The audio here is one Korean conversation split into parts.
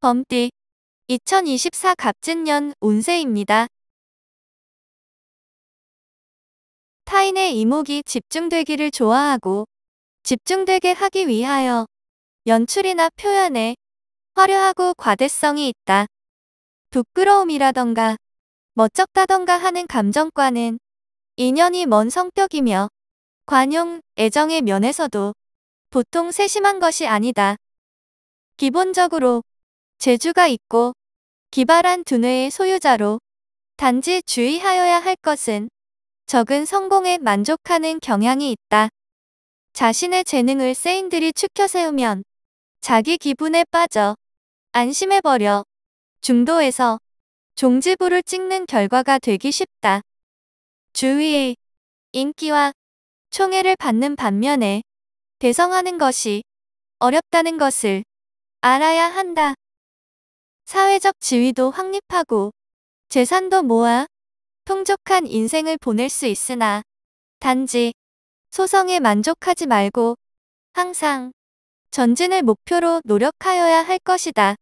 범띠 2024 갑진년 운세입니다. 타인의 이목이 집중되기를 좋아하고 집중되게 하기 위하여 연출이나 표현에 화려하고 과대성이 있다. 부끄러움이라던가 멋쩍다던가 하는 감정과는 인연이 먼 성격이며 관용, 애정의 면에서도 보통 세심한 것이 아니다. 기본적으로 재주가 있고 기발한 두뇌의 소유자로 단지 주의하여야 할 것은 적은 성공에 만족하는 경향이 있다. 자신의 재능을 세인들이 추켜세우면 자기 기분에 빠져 안심해버려 중도에서 종지부를 찍는 결과가 되기 쉽다. 주위의 인기와 총애를 받는 반면에 대성하는 것이 어렵다는 것을 알아야 한다. 사회적 지위도 확립하고 재산도 모아 풍족한 인생을 보낼 수 있으나 단지 소성에 만족하지 말고 항상 전진을 목표로 노력하여야 할 것이다.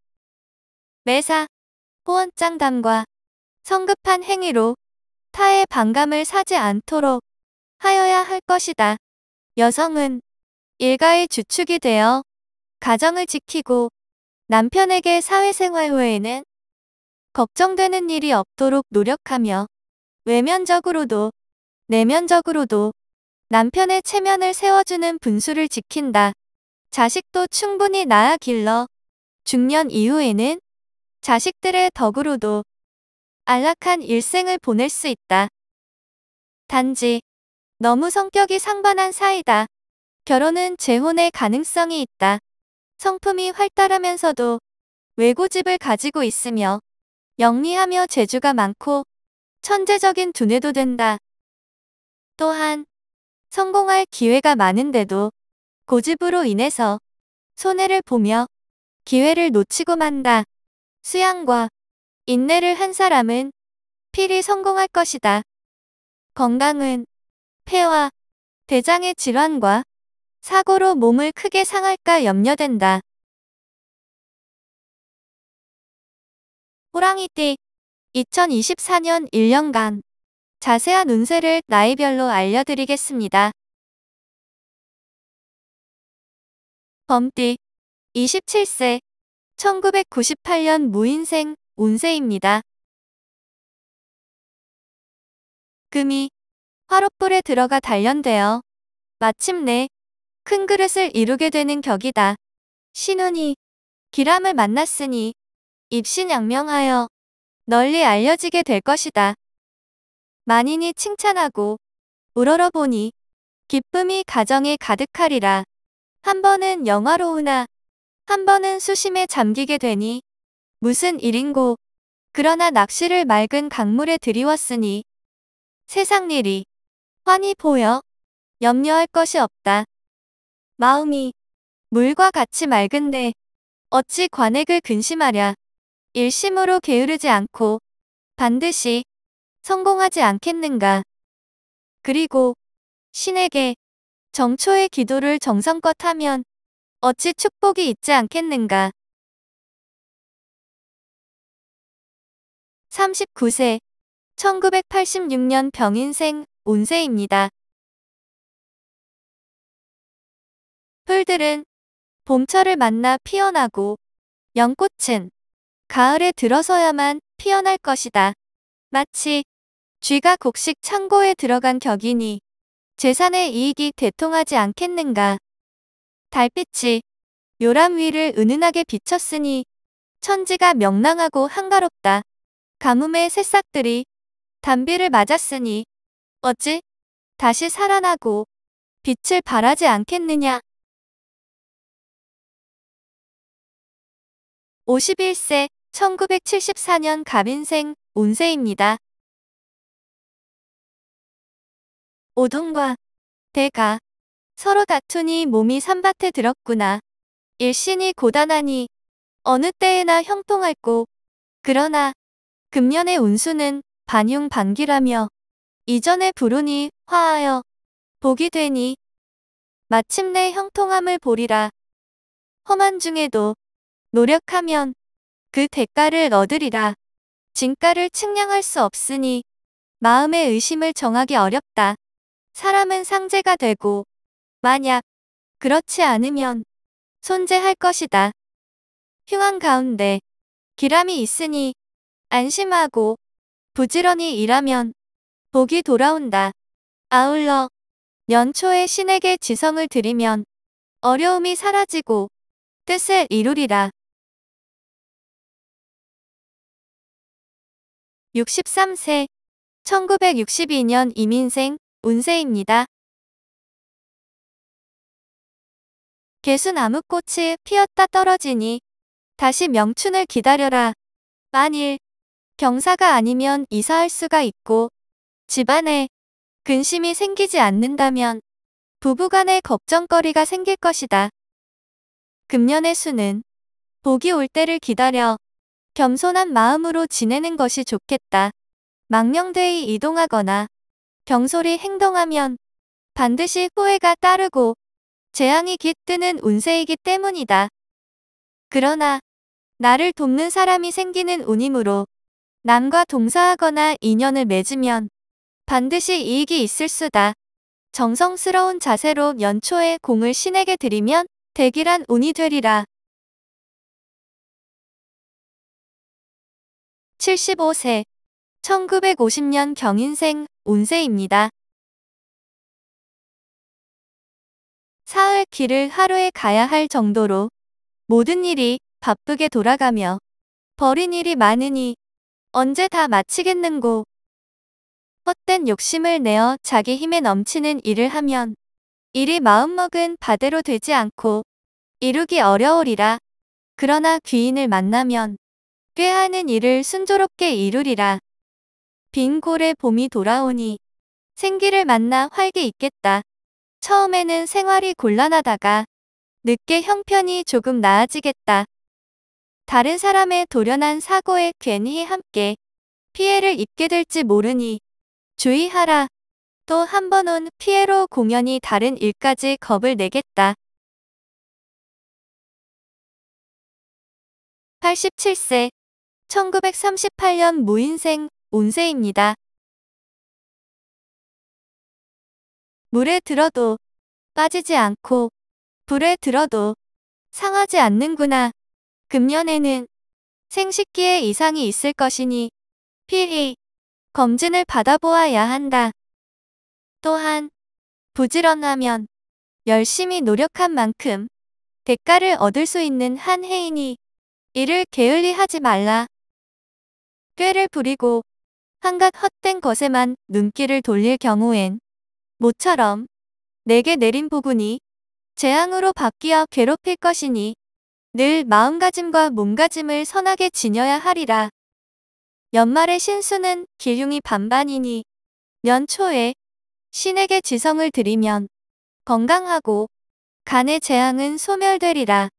매사 호언장담과 성급한 행위로 타의 반감을 사지 않도록 하여야 할 것이다. 여성은 일가의 주축이 되어 가정을 지키고 남편에게 사회생활 후에는 걱정되는 일이 없도록 노력하며 외면적으로도 내면적으로도 남편의 체면을 세워주는 분수를 지킨다. 자식도 충분히 낳아 길러 중년 이후에는 자식들의 덕으로도 안락한 일생을 보낼 수 있다. 단지 너무 성격이 상반한 사이다. 결혼은 재혼의 가능성이 있다. 성품이 활달하면서도 외고집을 가지고 있으며 영리하며 재주가 많고 천재적인 두뇌도 된다. 또한 성공할 기회가 많은데도 고집으로 인해서 손해를 보며 기회를 놓치고 만다. 수양과 인내를 한 사람은 필히 성공할 것이다. 건강은 폐와 대장의 질환과 사고로 몸을 크게 상할까 염려된다. 호랑이띠 2024년 1년간 자세한 운세를 나이별로 알려드리겠습니다. 범띠 27세 1998년 무인생 운세입니다. 금이 화롯불에 들어가 단련되어 마침내 큰 그릇을 이루게 되는 격이다. 신혼이 기람을 만났으니 입신양명하여 널리 알려지게 될 것이다. 만인이 칭찬하고 우러러보니 기쁨이 가정에 가득하리라. 한 번은 영화로우나 한 번은 수심에 잠기게 되니 무슨 일인고 그러나 낚시를 맑은 강물에 들이웠으니 세상 일이 환히 보여 염려할 것이 없다. 마음이 물과 같이 맑은데 어찌 관액을 근심하랴. 일심으로 게으르지 않고 반드시 성공하지 않겠는가. 그리고 신에게 정초의 기도를 정성껏 하면 어찌 축복이 있지 않겠는가. 39세 1986년 병인생 온세입니다. 풀들은 봄철을 만나 피어나고 연꽃은 가을에 들어서야만 피어날 것이다. 마치 쥐가 곡식 창고에 들어간 격이니 재산의 이익이 대통하지 않겠는가. 달빛이 요람 위를 은은하게 비쳤으니 천지가 명랑하고 한가롭다. 가뭄의 새싹들이 담비를 맞았으니 어찌 다시 살아나고 빛을 바라지 않겠느냐. 51세 1974년 갑인생 운세입니다. 오동과 대가 서로 다투니 몸이 산밭에 들었구나. 일신이 고단하니 어느 때에나 형통할고 그러나 금년의 운수는 반흉반기라며 이전에 불운이 화하여 복이 되니 마침내 형통함을 보리라. 험한 중에도 노력하면 그 대가를 얻으리라. 진가를 측량할 수 없으니 마음의 의심을 정하기 어렵다. 사람은 상제가 되고 만약 그렇지 않으면 손재할 것이다. 흉한 가운데 기람이 있으니 안심하고 부지런히 일하면 복이 돌아온다. 아울러 연초에 신에게 지성을 드리면 어려움이 사라지고 뜻을 이루리라. 63세 1962년 이민생 운세입니다. 개수나무꽃이 피었다 떨어지니 다시 명춘을 기다려라. 만일 경사가 아니면 이사할 수가 있고 집안에 근심이 생기지 않는다면 부부간의 걱정거리가 생길 것이다. 금년의 수는 복이 올 때를 기다려 겸손한 마음으로 지내는 것이 좋겠다. 망령되이 이동하거나 경솔히 행동하면 반드시 후회가 따르고 재앙이 깃드는 운세이기 때문이다. 그러나 나를 돕는 사람이 생기는 운이므로 남과 동사하거나 인연을 맺으면 반드시 이익이 있을 수다. 정성스러운 자세로 연초에 공을 신에게 드리면 대기란 운이 되리라. 75세, 1950년 경인생 운세입니다 사흘 길을 하루에 가야 할 정도로 모든 일이 바쁘게 돌아가며 버린 일이 많으니 언제 다 마치겠는고. 헛된 욕심을 내어 자기 힘에 넘치는 일을 하면 일이 마음먹은 바대로 되지 않고 이루기 어려우리라. 그러나 귀인을 만나면 꾀하는 일을 순조롭게 이루리라. 빈골의 봄이 돌아오니 생기를 만나 활기 있겠다. 처음에는 생활이 곤란하다가 늦게 형편이 조금 나아지겠다. 다른 사람의 돌연한 사고에 괜히 함께 피해를 입게 될지 모르니 주의하라. 또 한 번 온 피해로 공연이 다른 일까지 겁을 내겠다. 87세 1938년 무인생 운세입니다 물에 들어도 빠지지 않고 불에 들어도 상하지 않는구나. 금년에는 생식기에 이상이 있을 것이니 필히 검진을 받아보아야 한다. 또한 부지런하면 열심히 노력한 만큼 대가를 얻을 수 있는 한 해이니 이를 게을리 하지 말라. 꾀를 부리고 한갓 헛된 것에만 눈길을 돌릴 경우엔 모처럼 내게 내린 부운이 재앙으로 바뀌어 괴롭힐 것이니 늘 마음가짐과 몸가짐을 선하게 지녀야 하리라. 연말의 신수는 길흉이 반반이니 연초에 신에게 지성을 드리면 건강하고 간의 재앙은 소멸되리라.